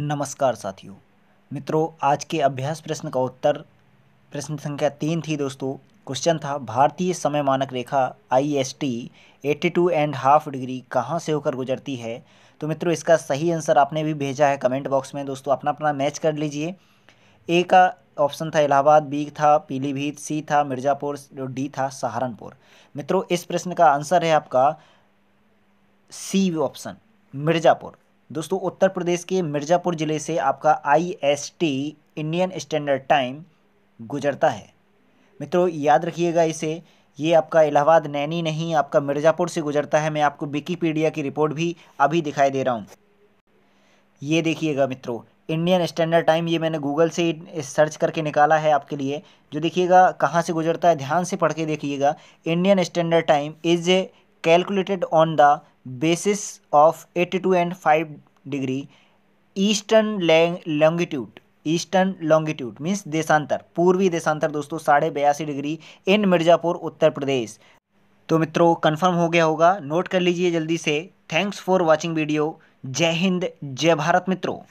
नमस्कार साथियों मित्रों आज के अभ्यास प्रश्न का उत्तर प्रश्न संख्या तीन थी दोस्तों क्वेश्चन था भारतीय समय मानक रेखा I S T eighty two and half degree कहाँ से होकर गुजरती है तो मित्रों इसका सही आंसर आपने भी भेजा है कमेंट बॉक्स में दोस्तों अपना अपना मैच कर लीजिए ए का ऑप्शन था इलाहाबाद बी था पीलीभीत सी था मिर्ज़ापुर डी था सहारनपुर मित्रों इस प्रश्न का आंसर है आपका सी ऑप्शन मिर्ज़ापुर दोस्तों उत्तर प्रदेश के मिर्ज़ापुर ज़िले से आपका आईएसटी इंडियन स्टैंडर्ड टाइम गुजरता है मित्रों याद रखिएगा इसे ये आपका इलाहाबाद नैनी नहीं आपका मिर्ज़ापुर से गुजरता है मैं आपको विकीपीडिया की रिपोर्ट भी अभी दिखाई दे रहा हूँ ये देखिएगा मित्रों इंडियन स्टैंडर्ड टाइम ये मैंने गूगल से सर्च करके निकाला है आपके लिए जो देखिएगा कहाँ से गुजरता है ध्यान से पढ़ के देखिएगा Indian standard time is calculated on the basis of 82 and 5 degree eastern longitude eastern longitude means देशांतर पूर्वी देशांतर दोस्तों साढ़े बयासी डिग्री इन मिर्ज़ापुर उत्तर प्रदेश तो मित्रों कंफर्म हो गया होगा नोट कर लीजिए जल्दी से थैंक्स फॉर वाचिंग वीडियो जय हिंद जय भारत मित्रों